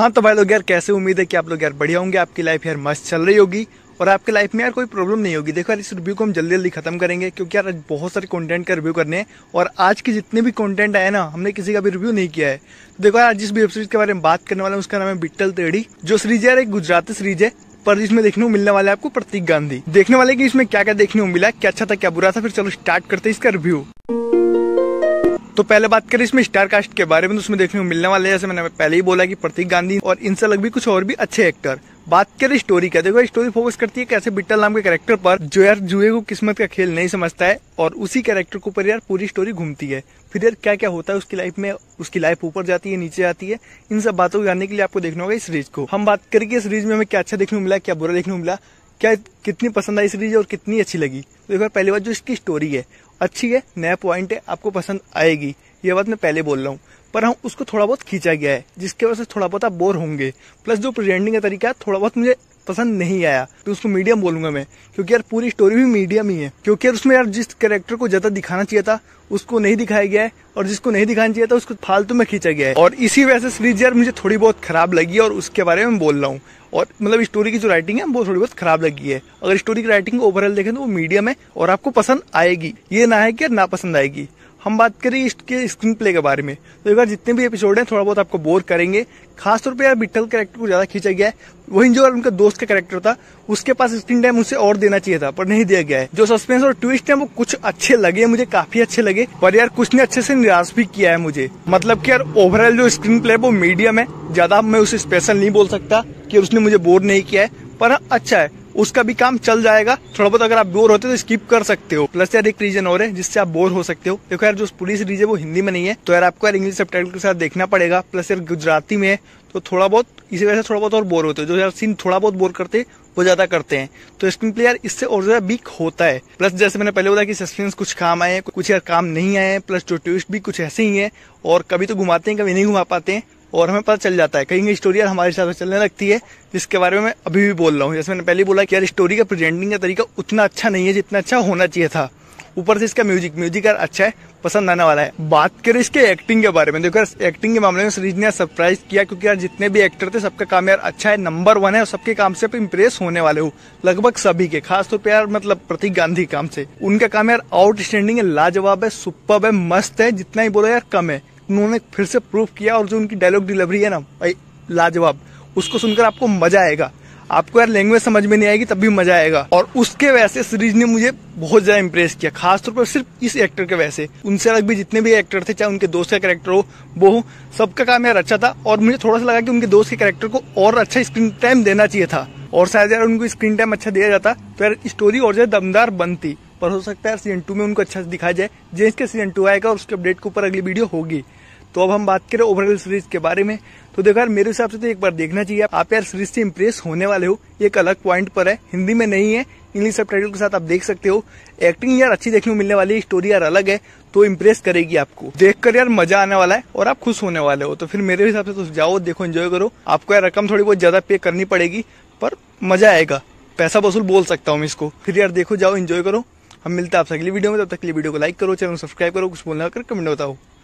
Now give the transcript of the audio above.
हाँ तो भाई लोग यार कैसे उम्मीद है कि आप लोग यार बढ़िया होंगे आपकी लाइफ यार मस्त चल रही होगी और आपकी लाइफ में यार कोई प्रॉब्लम नहीं होगी देखो यार इस रिव्यू को हम जल्दी जल्दी खत्म करेंगे क्योंकि यार बहुत सारे कंटेंट का रिव्यू करने हैं और आज के जितने भी कंटेंट आए ना हमने किसी का भी रिव्यू नहीं किया है तो देखो यार जिस वेब सीरीज के बारे में बात करने वाले उसका नाम है बिट्टल तेड़ी जो सीरीज यार एक गुजराती सीरीज है पर इसमें देखने को मिलने वाले आपको प्रतीक गांधी देखने वाले की इसमें क्या क्या देखने को मिला क्या अच्छा था क्या बुरा था फिर चलो स्टार्ट करते हैं इसका रिव्यू तो पहले बात करें इसमें स्टार कास्ट के बारे में तो उसमें देखने को मिलने वाले जैसे मैंने पहले ही बोला कि प्रतीक गांधी और इनसे अलग भी कुछ और भी अच्छे एक्टर बात करें स्टोरी का देखो स्टोरी फोकस करती है कैसे बिट्टल नाम के कैरेक्टर पर जो यार जुए को किस्मत का खेल नहीं समझता है और उसी कैरेक्टर के ऊपर यार पूरी स्टोरी घूमती है फिर यार क्या क्या होता है उसकी लाइफ में उसकी लाइफ ऊपर जाती है नीचे आती है इन सब बातों को जानने के लिए आपको देखना होगा इस सीरीज को हम बात करेंगे इस सीरीज में हमें क्या अच्छा देखने को मिला क्या बुरा देखने को मिला क्या कितनी पसंद आई सीरीज और कितनी अच्छी लगी तो पहली बार जो इसकी स्टोरी है अच्छी है नया पॉइंट है आपको पसंद आएगी ये बात मैं पहले बोल रहा हूँ पर हम हाँ, उसको थोड़ा बहुत खींचा गया है जिसकी वजह से थोड़ा बहुत आप बोर होंगे प्लस जो प्रेजेंटिंग का तरीका है थोड़ा बहुत मुझे पसंद नहीं आया तो उसको मीडियम बोलूंगा मैं क्योंकि यार पूरी स्टोरी भी मीडियम ही है क्योंकि यार उसमें यार जिस कैरेक्टर को ज्यादा दिखाना चाहिए था उसको नहीं दिखाया गया है और जिसको नहीं दिखाना चाहिए था उसको फालतू में खींचा गया है और इसी वजह से सीरीज यार मुझे थोड़ी बहुत खराब लगी और उसके बारे में बोल रहा हूँ और मतलब स्टोरी की जो राइटिंग है वो थोड़ी बहुत खराब लगी है अगर स्टोरी की राइटिंग ओवरऑल देखें तो वो मीडियम है और आपको पसंद आएगी ये ना है कि ना पसंद आएगी हम बात करें इसके स्क्रीन प्ले के बारे में तो एक बार जितने भी एपिसोड हैं थोड़ा बहुत आपको बोर करेंगे खासतौर पर यार बिट्टल कैरेक्टर को ज़्यादा खींचा गया है वहीं जो उनका दोस्त का कैरेक्टर था उसके पास स्क्रीन टाइम उसे और देना चाहिए था पर नहीं दिया गया है जो सस्पेंस और ट्विस्ट है वो कुछ अच्छे लगे मुझे काफी अच्छे लगे पर यार कुछ ने अच्छे से निराश भी किया है मुझे मतलब की यार ओवरऑल जो स्क्रीन प्ले है वो मीडियम है ज्यादा मैं उसे स्पेशल नहीं बोल सकता कि उसने मुझे बोर नहीं किया है पर हाँ, अच्छा है उसका भी काम चल जाएगा थोड़ा बहुत अगर आप बोर होते हो तो स्किप कर सकते हो प्लस यार एक रीजन और है जिससे आप बोर हो सकते हो देखो यार जो पुलिस रीजन है वो हिंदी में नहीं है तो यार आपको यार इंग्लिश सब के साथ देखना पड़ेगा प्लस यार गुजराती में है तो थोड़ा बहुत इसी वजह से थोड़ा बहुत और बोर होते हैं जो यार सीन थोड़ा बहुत बोर करते वो ज्यादा करते हैं तो स्क्रीन प्ले यार इससे और ज्यादा वीक होता है प्लस जैसे मैंने पहले बताया कि सस्पेंस कुछ काम आए कुछ यार काम नहीं आए प्लस जो ट्विस्ट भी कुछ ऐसे ही है और कभी तो घुमाते हैं कभी नहीं घुमा पाते हैं और हमें पता चल जाता है कहीं कहीं स्टोरी यार हमारे हिसाब से चलने लगती है जिसके बारे में मैं अभी भी बोल रहा हूँ जैसे मैंने पहले बोला कि यार स्टोरी का प्रेजेंटिंग का तरीका उतना अच्छा नहीं है जितना अच्छा होना चाहिए था ऊपर से इसका म्यूजिक म्यूजिक यार अच्छा है पसंद आने वाला है बात करें इसके एक्टिंग के बारे में देखो एक्टिंग के मामले में सरीज ने सरप्राइज किया क्योंकि यार जितने भी एक्टर थे सबका काम यार अच्छा है नंबर वन है और सबके काम से इम्प्रेस होने वाले हो लगभग सभी के खास तो पर यार मतलब प्रतीक गांधी काम से उनका काम यार आउटस्टैंडिंग है लाजवाब है सुपर है मस्त है जितना ही बोलो यार कम है उन्होंने फिर से प्रूफ किया और जो उनकी डायलॉग डिलीवरी है ना भाई लाजवाब उसको सुनकर आपको मजा आएगा आपको यार लैंग्वेज समझ में नहीं आएगी तब भी मजा आएगा और उसके वैसे सीरीज ने मुझे बहुत ज्यादा इम्प्रेस किया खासतौर पर सिर्फ इस एक्टर के वैसे उनसे अलग भी जितने भी एक्टर थे चाहे उनके दोस्त का कैरेक्टर हो वो हो सबका काम यार अच्छा था और मुझे थोड़ा सा लगा कि उनके दोस्त के कैरेक्टर को और अच्छा स्क्रीन टाइम देना चाहिए था और शायद यार उनको स्क्रीन टाइम अच्छा दिया जाता तो यार स्टोरी और ज्यादा दमदार बनती पर हो सकता है सीजन टू में उनको अच्छा दिखाया जाए जैसे सीजन टू आएगा और उसके अपडेट के ऊपर अगली वीडियो होगी तो अब हम बात करें ओवरऑल सीरीज के बारे में तो देखो यार मेरे हिसाब से तो एक बार देखना चाहिए आप यार सीरीज से इम्प्रेस होने वाले हो एक अलग पॉइंट पर है हिंदी में नहीं है इंग्लिश सब के साथ आप देख सकते हो एक्टिंग यार अच्छी देखने को मिलने वाली है स्टोरी यार अलग है तो इम्प्रेस करेगी आपको देखकर यार मजा आने वाला है और आप खुश होने वाले हो तो फिर मेरे हिसाब से तो जाओ देखो एंजॉय करो आपको यार रकम थोड़ी बहुत ज्यादा पे करनी पड़ेगी पर मजा आएगा पैसा वसूल बोल सकता हूँ इसको फिर यार देखो जाओ एंजॉय करो हम मिलते हैं आपसे अगली वीडियो में तब तक वीडियो को लाइक करो चैनल सब्सक्राइब करो कुछ बोलना कर कमेंट बताओ